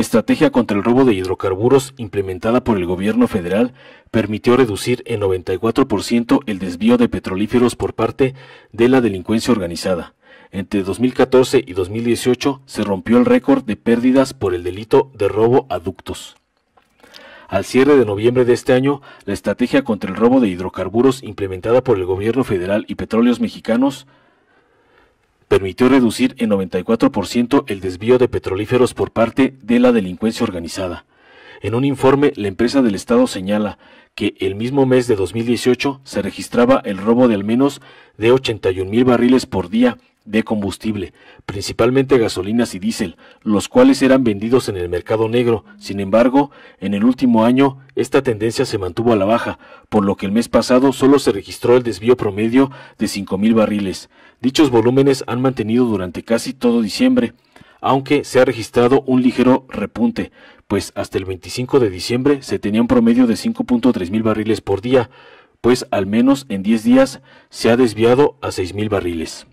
estrategia contra el robo de hidrocarburos implementada por el gobierno federal permitió reducir en 94% el desvío de petrolíferos por parte de la delincuencia organizada. Entre 2014 y 2018 se rompió el récord de pérdidas por el delito de robo a ductos. Al cierre de noviembre de este año, la estrategia contra el robo de hidrocarburos implementada por el gobierno federal y petróleos mexicanos permitió reducir en 94% el desvío de petrolíferos por parte de la delincuencia organizada. En un informe, la empresa del Estado señala que el mismo mes de 2018 se registraba el robo de al menos de 81 mil barriles por día de combustible, principalmente gasolinas y diésel, los cuales eran vendidos en el mercado negro. Sin embargo, en el último año, esta tendencia se mantuvo a la baja, por lo que el mes pasado solo se registró el desvío promedio de 5.000 barriles. Dichos volúmenes han mantenido durante casi todo diciembre, aunque se ha registrado un ligero repunte, pues hasta el 25 de diciembre se tenía un promedio de 5.3 mil barriles por día, pues al menos en 10 días se ha desviado a 6.000 mil barriles.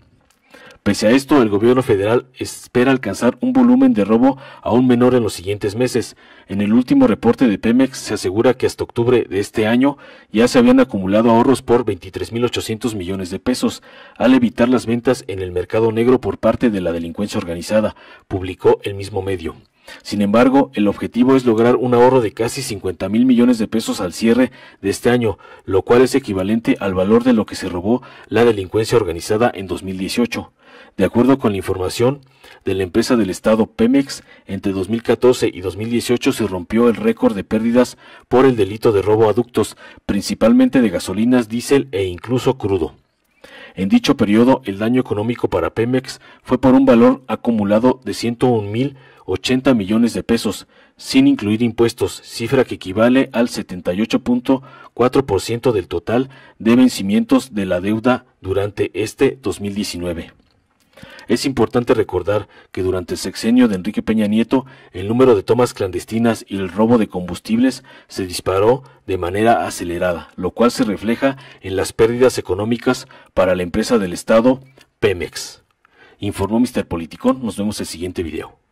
Pese a esto, el gobierno federal espera alcanzar un volumen de robo aún menor en los siguientes meses. En el último reporte de Pemex se asegura que hasta octubre de este año ya se habían acumulado ahorros por 23.800 millones de pesos, al evitar las ventas en el mercado negro por parte de la delincuencia organizada, publicó el mismo medio. Sin embargo, el objetivo es lograr un ahorro de casi 50.000 mil millones de pesos al cierre de este año, lo cual es equivalente al valor de lo que se robó la delincuencia organizada en 2018. De acuerdo con la información de la empresa del Estado Pemex, entre 2014 y 2018 se rompió el récord de pérdidas por el delito de robo a ductos, principalmente de gasolinas, diésel e incluso crudo. En dicho periodo, el daño económico para Pemex fue por un valor acumulado de 101.080 millones de pesos, sin incluir impuestos, cifra que equivale al 78.4% del total de vencimientos de la deuda durante este 2019. Es importante recordar que durante el sexenio de Enrique Peña Nieto, el número de tomas clandestinas y el robo de combustibles se disparó de manera acelerada, lo cual se refleja en las pérdidas económicas para la empresa del Estado Pemex. Informó Mr. Politicón, nos vemos en el siguiente video.